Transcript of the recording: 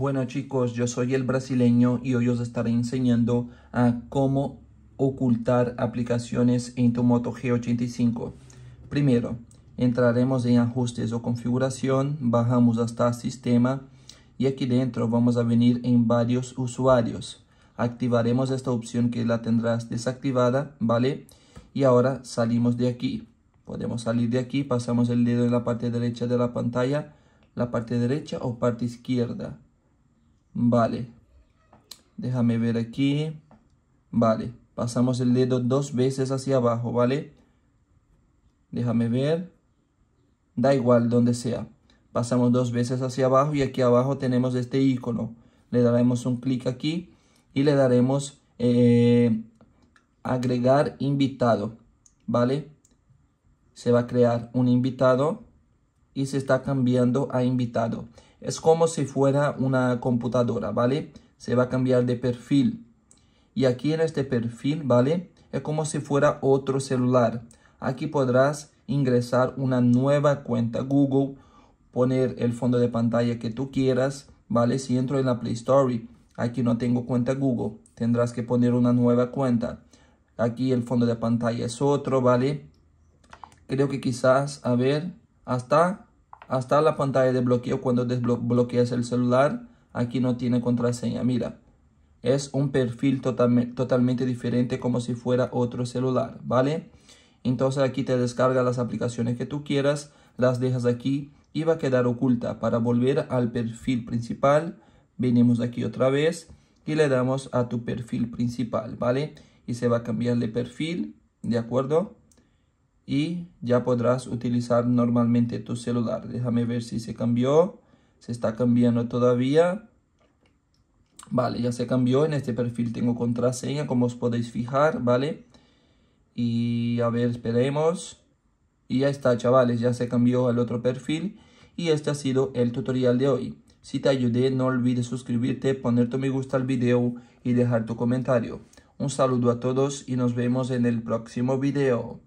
Bueno chicos, yo soy el brasileño y hoy os estaré enseñando a cómo ocultar aplicaciones en tu Moto G85. Primero, entraremos en ajustes o configuración, bajamos hasta sistema y aquí dentro vamos a venir en varios usuarios. Activaremos esta opción que la tendrás desactivada, ¿vale? Y ahora salimos de aquí. Podemos salir de aquí, pasamos el dedo en la parte derecha de la pantalla, la parte derecha o parte izquierda Vale. Déjame ver aquí. Vale. Pasamos el dedo dos veces hacia abajo, ¿vale? Déjame ver. Da igual donde sea. Pasamos dos veces hacia abajo y aquí abajo tenemos este icono. Le daremos un clic aquí y le daremos eh, agregar invitado, ¿vale? Se va a crear un invitado se está cambiando a invitado. Es como si fuera una computadora, ¿vale? Se va a cambiar de perfil. Y aquí en este perfil, ¿vale? Es como si fuera otro celular. Aquí podrás ingresar una nueva cuenta Google, poner el fondo de pantalla que tú quieras, ¿vale? Si entro en la Play Store, aquí no tengo cuenta Google, tendrás que poner una nueva cuenta. Aquí el fondo de pantalla es otro, ¿vale? Creo que quizás, a ver, hasta hasta la pantalla de bloqueo cuando desbloqueas el celular. Aquí no tiene contraseña, mira. Es un perfil totalmente diferente como si fuera otro celular, ¿vale? Entonces aquí te descarga las aplicaciones que tú quieras, las dejas aquí y va a quedar oculta. Para volver al perfil principal, venimos aquí otra vez y le damos a tu perfil principal, ¿vale? Y se va a cambiar de perfil, ¿de acuerdo? y ya podrás utilizar normalmente tu celular. Déjame ver si se cambió. Se está cambiando todavía. Vale, ya se cambió. En este perfil tengo contraseña, como os podéis fijar, ¿vale? Y a ver, esperemos. Y ya está, chavales, ya se cambió al otro perfil. Y este ha sido el tutorial de hoy. Si te ayudé, no olvides suscribirte, poner tu me gusta al video y dejar tu comentario. Un saludo a todos y nos vemos en el próximo video.